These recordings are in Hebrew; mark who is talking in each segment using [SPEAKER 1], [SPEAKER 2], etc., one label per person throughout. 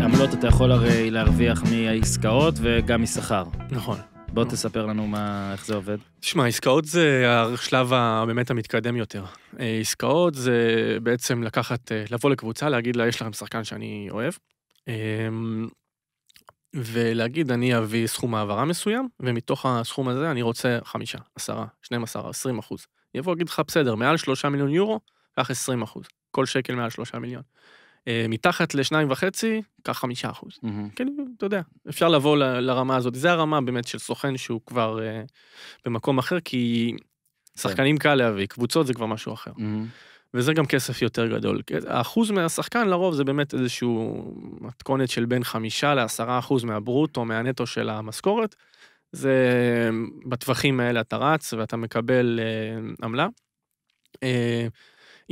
[SPEAKER 1] שעמלות אתה יכול הרי להרוויח מהעסקאות וגם משכר. נכון. בוא תספר לנו מה, איך זה עובד. תשמע, עסקאות זה השלב באמת המתקדם יותר. אה, עסקאות זה בעצם לקחת, אה, לבוא לקבוצה, להגיד לה, יש לכם שחקן שאני אוהב, אמ, ולהגיד, אני אביא סכום העברה מסוים, ומתוך הסכום הזה אני רוצה חמישה, עשרה, עשרה, עשרים אחוז. יבוא, אגיד לך, בסדר, מעל שלושה מיליון יורו, קח עשרים אחוז. כל שקל מעל שלושה מיליון. אה, מתחת לשניים וחצי, קח חמישה אחוז. כן, אתה יודע, אפשר לבוא ל, לרמה הזאת. זה הרמה באמת של סוכן שהוא כבר אה, במקום אחר, כי שחקנים כן. קל להביא, קבוצות זה כבר משהו אחר. וזה גם כסף יותר גדול. האחוז מהשחקן לרוב זה באמת איזושהי מתכונת של בין חמישה לעשרה אחוז מהברוטו, מהנטו של המשכורת. זה אה, בטווחים האלה אתה רץ ואתה מקבל אה, עמלה. אה,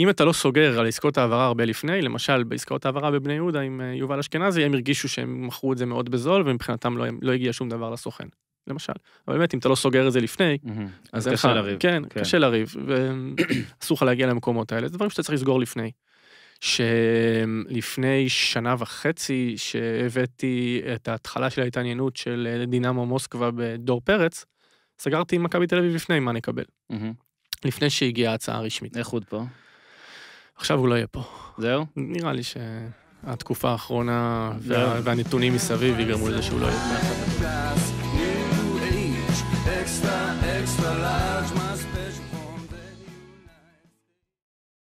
[SPEAKER 1] אם אתה לא סוגר על עסקאות העברה הרבה לפני, למשל בעסקאות העברה בבני יהודה עם אה, יובל אשכנזי, הם הרגישו שהם מכרו את זה מאוד בזול, ומבחינתם לא, לא הגיע שום דבר לסוכן, למשל. אבל באמת, אם אתה לא סוגר את זה לפני, אז אין לך... קשה לריב. כן, כן. קשה לריב, ואסור לך להגיע למקומות האלה, זה דברים שאתה צריך לסגור לפני. שלפני שנה וחצי, שהבאתי את ההתחלה של ההתעניינות של אה, דינמו מוסקבה בדור פרץ, סגרתי עם מכבי תל אביב לפני מה נקבל. לפני שהגיעה ההצעה הרשמית. איך עוד פה? עכשיו הוא לא יהיה פה. זהו? נראה לי שהתקופה האחרונה והנתונים מסביב יגרמו לזה שהוא לא יהיה פה.